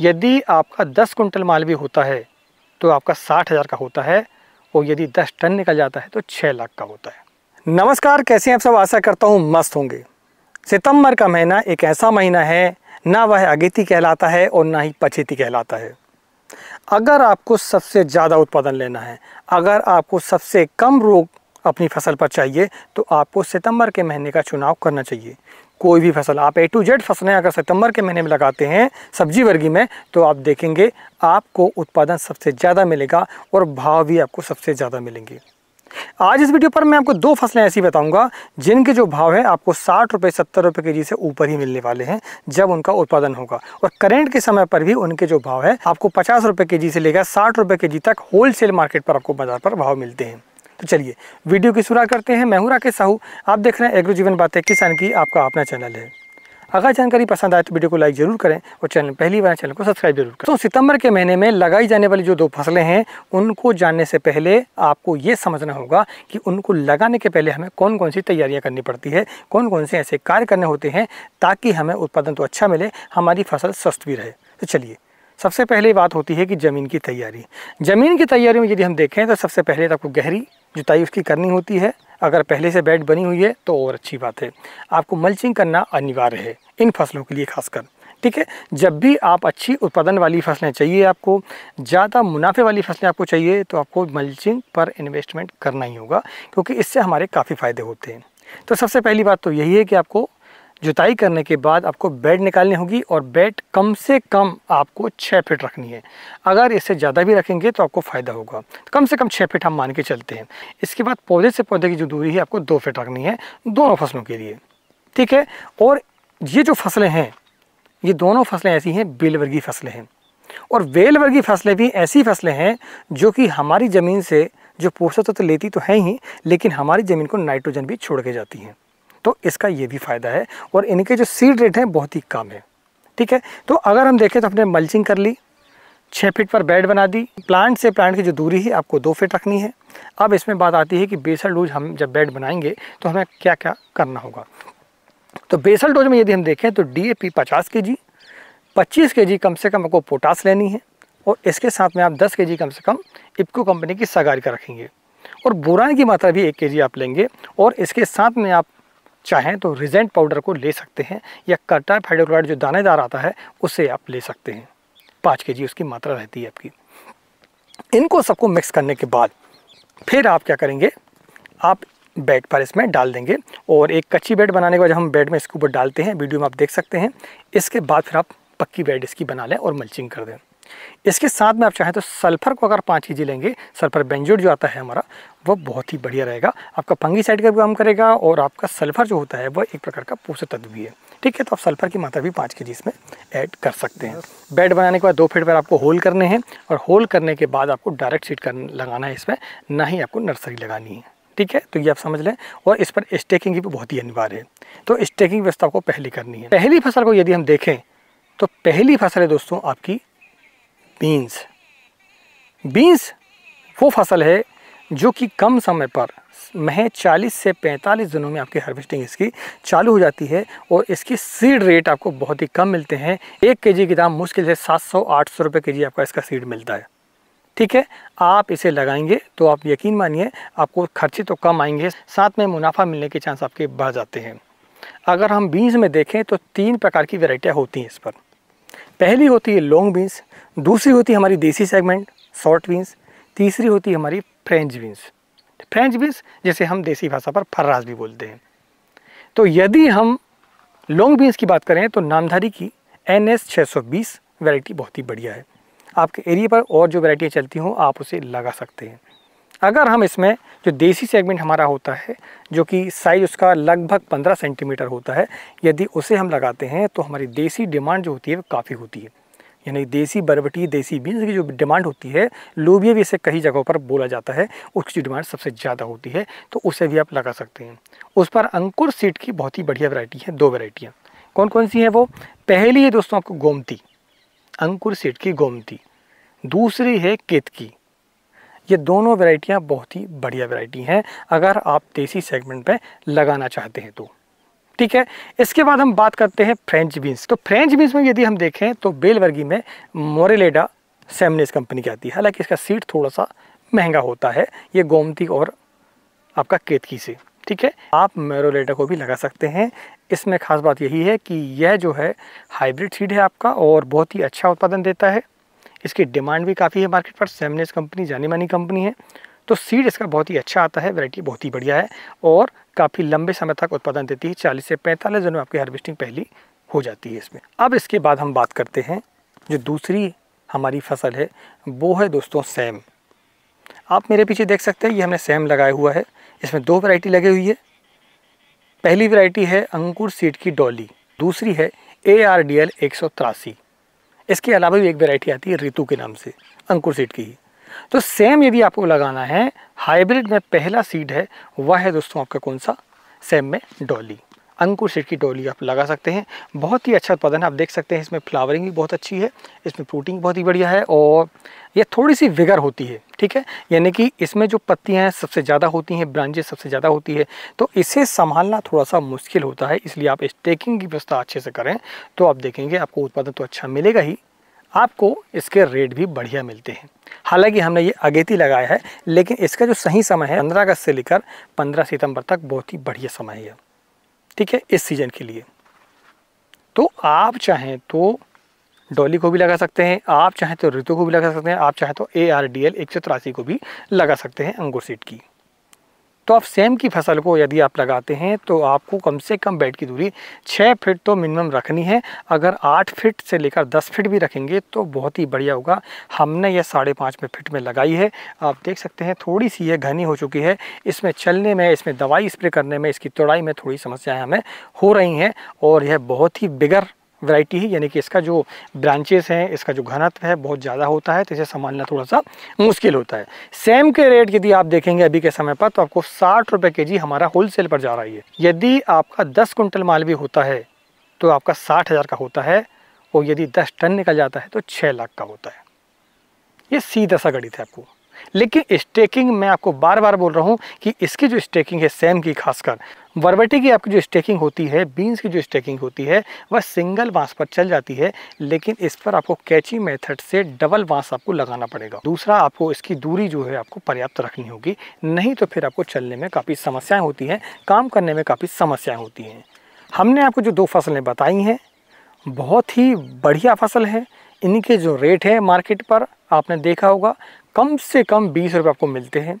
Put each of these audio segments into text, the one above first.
यदि आपका दस कुंटल माल भी होता है तो आपका साठ हज़ार का होता है और यदि दस टन निकल जाता है तो छः लाख का होता है नमस्कार कैसे हैं आप सब आशा करता हूँ मस्त होंगे सितंबर का महीना एक ऐसा महीना है ना वह अगेती कहलाता है और ना ही पछेती कहलाता है अगर आपको सबसे ज़्यादा उत्पादन लेना है अगर आपको सबसे कम रोग अपनी फसल पर चाहिए तो आपको सितंबर के महीने का चुनाव करना चाहिए कोई भी फसल आप ए टू जेड फसलें अगर सितंबर के महीने में लगाते हैं सब्जी वर्गी में तो आप देखेंगे आपको उत्पादन सबसे ज़्यादा मिलेगा और भाव भी आपको सबसे ज़्यादा मिलेंगे आज इस वीडियो पर मैं आपको दो फसलें ऐसी बताऊंगा जिनके जो भाव हैं आपको साठ रुपये सत्तर रुपये के जी से ऊपर ही मिलने वाले हैं जब उनका उत्पादन होगा और करेंट के समय पर भी उनके जो भाव है आपको पचास रुपये के जी से लेकर साठ रुपये के जी तक होलसेल मार्केट पर आपको बाजार पर भाव मिलते हैं तो चलिए वीडियो की शुरुआत करते हैं मैं हूँ राकेश साहू आप देख रहे हैं एग्रो जीवन बातें किसान की आपका अपना चैनल है अगर जानकारी पसंद आए तो वीडियो को लाइक जरूर करें और चैनल पहली बार चैनल को सब्सक्राइब जरूर करें तो सितंबर के महीने में लगाई जाने वाली जो दो फसलें हैं उनको जानने से पहले आपको ये समझना होगा कि उनको लगाने के पहले हमें कौन कौन सी तैयारियाँ करनी पड़ती है कौन कौन से ऐसे कार्य करने होते हैं ताकि हमें उत्पादन तो अच्छा मिले हमारी फसल स्वस्थ भी रहे तो चलिए सबसे पहले बात होती है कि ज़मीन की तैयारी ज़मीन की तैयारी में यदि हम देखें तो सबसे पहले तो आपको गहरी जुताई उसकी करनी होती है अगर पहले से बेड बनी हुई है तो और अच्छी बात है आपको मल्चिंग करना अनिवार्य है इन फसलों के लिए खासकर ठीक है जब भी आप अच्छी उत्पादन वाली फसलें चाहिए आपको ज़्यादा मुनाफे वाली फसलें आपको चाहिए तो आपको मल्चिंग पर इन्वेस्टमेंट करना ही होगा क्योंकि इससे हमारे काफ़ी फ़ायदे होते हैं तो सबसे पहली बात तो यही है कि आपको जुताई करने के बाद आपको बेड निकालनी होगी और बेड कम से कम आपको छः फिट रखनी है अगर इससे ज़्यादा भी रखेंगे तो आपको फ़ायदा होगा तो कम से कम छः फिट हम मान के चलते हैं इसके बाद पौधे से पौधे की जो दूरी है आपको दो फिट रखनी है दोनों फसलों के लिए ठीक है और ये जो फसलें हैं ये दोनों फसलें ऐसी हैं बेलवर्गीय फसलें हैं और बेलवर्गीय फसलें भी ऐसी फसलें हैं जो कि हमारी ज़मीन से जो पोषक तत्व तो लेती तो हैं ही लेकिन हमारी ज़मीन को नाइट्रोजन भी छोड़ के जाती हैं तो इसका ये भी फ़ायदा है और इनके जो सीड रेट हैं बहुत ही कम है ठीक है तो अगर हम देखें तो हमने मल्चिंग कर ली छः फिट पर बेड बना दी प्लांट से प्लांट की जो दूरी है आपको दो फिट रखनी है अब इसमें बात आती है कि बेसल डोज हम जब बेड बनाएंगे तो हमें क्या क्या करना होगा तो बेसल डोज में यदि हम देखें तो डी ए पी पचास के जी पच्चीस के जी कम से कम आपको पोटास लेनी है और इसके साथ में आप दस के जी कम से कम इप्को कंपनी की सगारी का रखेंगे और बोरान की मात्रा भी एक के जी आप लेंगे और इसके साथ में आप चाहें तो रिजेंट पाउडर को ले सकते हैं या कर्टाइप हाइड्रोक्लोराइड जो दानेदार आता है उसे आप ले सकते हैं पाँच के उसकी मात्रा रहती है आपकी इनको सबको मिक्स करने के बाद फिर आप क्या करेंगे आप बेड पर इसमें डाल देंगे और एक कच्ची बेड बनाने के बाद हम बेड में इसके ऊपर डालते हैं वीडियो में आप देख सकते हैं इसके बाद फिर आप पक्की बेड इसकी बना लें और मल्चिंग कर दें इसके साथ में आप चाहें तो सल्फर को अगर पाँच के जी लेंगे सल्फर बेंजोड जो आता है हमारा वो बहुत ही बढ़िया रहेगा आपका पंगी साइड का भी काम करेगा और आपका सल्फर जो होता है वह एक प्रकार का पोषक तत्व भी है ठीक है तो आप सल्फर की मात्रा भी पाँच के जी इसमें ऐड कर सकते हैं बेड बनाने के बाद दो फीट पर आपको होल करने हैं और होल करने के बाद आपको डायरेक्ट सीट कर लगाना है इसमें ना ही आपको नर्सरी लगानी है ठीक है तो ये आप समझ लें और इस पर स्टेकिंग भी बहुत ही अनिवार्य है तो स्टेकिंग व्यवस्था आपको पहली करनी है पहली फसल को यदि हम देखें तो पहली फसल है दोस्तों आपकी बीन्स बीन्स वो फसल है जो कि कम समय पर महज 40 से 45 दिनों में आपकी हार्वेस्टिंग इसकी चालू हो जाती है और इसकी सीड रेट आपको बहुत ही कम मिलते हैं एक केजी के दाम मुश्किल से 700-800 रुपए के जी आपका इसका सीड मिलता है ठीक है आप इसे लगाएंगे तो आप यकीन मानिए आपको खर्चे तो कम आएंगे साथ में मुनाफा मिलने के चांस आपके बढ़ जाते हैं अगर हम बीन्स में देखें तो तीन प्रकार की वेराइटियाँ होती हैं इस पर पहली होती है लॉन्ग बीन्स दूसरी होती है हमारी देसी सेगमेंट शॉर्ट बीन्स तीसरी होती है हमारी फ्रेंच बीन्स फ्रेंच बीन्स जैसे हम देसी भाषा पर फर्रास भी बोलते हैं तो यदि हम लॉन्ग बीन्स की बात करें तो नामधारी की एन एस छः सौ बीस वैरायटी बहुत ही बढ़िया है आपके एरिया पर और जो वैराइटियाँ चलती हों आप उसे लगा सकते हैं अगर हम इसमें जो देसी सेगमेंट हमारा होता है जो कि साइज़ उसका लगभग 15 सेंटीमीटर होता है यदि उसे हम लगाते हैं तो हमारी देसी डिमांड जो होती है वो काफ़ी होती है यानी देसी बरबटी देसी बीन्स की जो डिमांड होती है लोबिया भी इसे कई जगहों पर बोला जाता है उसकी डिमांड सबसे ज़्यादा होती है तो उसे भी आप लगा सकते हैं उस पर अंकुर सीट की बहुत ही बढ़िया वैरायटी है दो वैरायटियाँ कौन कौन सी हैं वो पहली है दोस्तों आपको गोमती अंकुर सीट की गोमती दूसरी है केतकी ये दोनों वैरायटियाँ बहुत ही बढ़िया वैरायटी हैं अगर आप देसी सेगमेंट में लगाना चाहते हैं तो ठीक है इसके बाद हम बात करते हैं फ्रेंच बीन्स तो फ्रेंच बीन्स में यदि हम देखें तो बेलवर्गी में मोरेलेडा सेमनेस कंपनी की आती है हालांकि इसका सीड थोड़ा सा महंगा होता है ये गोमती और आपका केतकी से ठीक है आप मेरोलेटा को भी लगा सकते हैं इसमें खास बात यही है कि यह जो है हाइब्रिड सीड है आपका और बहुत ही अच्छा उत्पादन देता है इसकी डिमांड भी काफ़ी है मार्केट पर सेमनेस कंपनी जानी मानी कंपनी है तो सीड इसका बहुत ही अच्छा आता है वैरायटी बहुत ही बढ़िया है और काफ़ी लंबे समय तक उत्पादन देती है चालीस से पैंतालीस दिन में आपकी हार्वेस्टिंग पहली हो जाती है इसमें अब इसके बाद हम बात करते हैं जो दूसरी हमारी फसल है वो है दोस्तों सेम आप मेरे पीछे देख सकते हैं ये हमने सेम लगाया हुआ है इसमें दो वैरायटी लगी हुई है पहली वैरायटी है अंकुर सीड की डॉली दूसरी है ए आर डी एल एक सौ तिरासी इसके अलावा भी एक वैरायटी आती है ऋतु के नाम से अंकुर सीड की ही तो सेम यदि आपको लगाना है हाइब्रिड में पहला सीड है वह है दोस्तों आपका कौन सा सेम में डॉली अंकुर सीड की डोली आप लगा सकते हैं बहुत ही अच्छा उत्पादन है आप देख सकते हैं इसमें फ्लावरिंग भी बहुत अच्छी है इसमें फ्रूटिंग बहुत ही बढ़िया है और यह थोड़ी सी विगर होती है ठीक है यानी कि इसमें जो पत्तियाँ हैं सबसे ज़्यादा होती हैं ब्रांचेज सबसे ज़्यादा होती है तो इसे संभालना थोड़ा सा मुश्किल होता है इसलिए आप स्टेकिंग की व्यवस्था अच्छे से करें तो आप देखेंगे आपको उत्पादन तो अच्छा मिलेगा ही आपको इसके रेट भी बढ़िया मिलते हैं हालांकि हमने ये अगेती लगाया है लेकिन इसका जो सही समय है पंद्रह अगस्त से लेकर पंद्रह सितंबर तक बहुत ही बढ़िया समय है ठीक है इस सीज़न के लिए तो आप चाहें तो डॉली को भी लगा सकते हैं आप चाहें तो ऋतु को भी लगा सकते हैं आप चाहें तो ए आर डी एल एक सौ तिरासी को भी लगा सकते हैं अंगूर सीट की तो आप सेम की फसल को यदि आप लगाते हैं तो आपको कम से कम बेड की दूरी छः फिट तो मिनिमम रखनी है अगर आठ फिट से लेकर दस फिट भी रखेंगे तो बहुत ही बढ़िया होगा हमने यह साढ़े पाँच में फिट में लगाई है आप देख सकते हैं थोड़ी सी ये घनी हो चुकी है इसमें चलने में इसमें दवाई स्प्रे करने में इसकी तोड़ाई में थोड़ी समस्याएँ हमें हो रही हैं और यह बहुत ही बिगड़ वैरायटी है यानी कि इसका जो ब्रांचेस हैं इसका जो घनत्व है बहुत ज़्यादा होता है तो इसे संभालना थोड़ा सा मुश्किल होता है सेम के रेट यदि आप देखेंगे अभी के समय पर तो आपको साठ रुपये के जी हमारा होलसेल पर जा रही है यदि आपका दस कुंटल माल भी होता है तो आपका साठ हज़ार का होता है और यदि दस टन निकल जाता है तो छः लाख का होता है ये सीधा सा गणित है आपको लेकिन स्टेकिंग मैं आपको बार बार बोल रहा हूँ कि इसकी जो स्टेकिंग है सेम की खासकर वर्बेटी की आपकी जो स्टेकिंग होती है बीन्स की जो स्टेकिंग होती है वह सिंगल बांस पर चल जाती है लेकिन इस पर आपको कैची मेथड से डबल बांस आपको लगाना पड़ेगा दूसरा आपको इसकी दूरी जो है आपको पर्याप्त रखनी होगी नहीं तो फिर आपको चलने में काफ़ी समस्याएँ होती हैं काम करने में काफ़ी समस्याएँ होती हैं हमने आपको जो दो फसलें बताई हैं बहुत ही बढ़िया फसल है इनके जो रेट हैं मार्केट पर आपने देखा होगा कम से कम बीस रुपये आपको मिलते हैं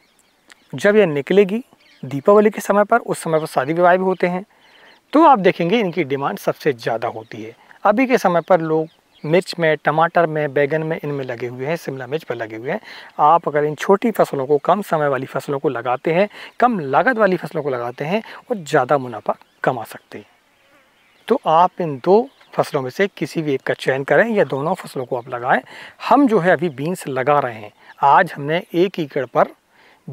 जब यह निकलेगी दीपावली के समय पर उस समय पर शादी विवाह भी होते हैं तो आप देखेंगे इनकी डिमांड सबसे ज़्यादा होती है अभी के समय पर लोग मिर्च में टमाटर में बैगन में इनमें लगे हुए हैं शिमला मिर्च पर लगे हुए हैं आप अगर इन छोटी फसलों को कम समय वाली फसलों को लगाते हैं कम लागत वाली फसलों को लगाते हैं और ज़्यादा मुनाफा कमा सकते हैं तो आप इन दो फसलों में से किसी भी एक का चयन करें या दोनों फसलों को आप लगाएं हम जो है अभी बीन्स लगा रहे हैं आज हमने एक एकड़ पर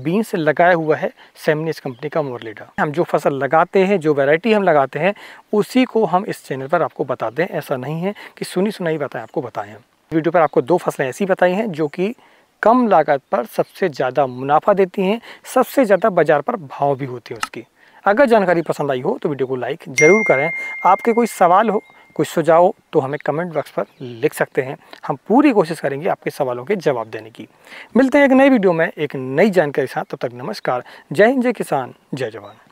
बीन्स लगाया हुआ है सेमिनिस कंपनी का मोरलीडा हम जो फसल लगाते हैं जो वैरायटी हम लगाते हैं उसी को हम इस चैनल पर आपको बता दें ऐसा नहीं है कि सुनी सुनाई बताएं आपको बताएं हम वीडियो पर आपको दो फसलें ऐसी बताई हैं जो कि कम लागत पर सबसे ज़्यादा मुनाफा देती हैं सबसे ज़्यादा बाजार पर भाव भी होती है उसकी अगर जानकारी पसंद आई हो तो वीडियो को लाइक ज़रूर करें आपके कोई सवाल हो कुछ सुझाव तो हमें कमेंट बॉक्स पर लिख सकते हैं हम पूरी कोशिश करेंगे आपके सवालों के जवाब देने की मिलते हैं एक नई वीडियो में एक नई जानकारी के साथ तब तक नमस्कार जय हिंद जय किसान जय जवान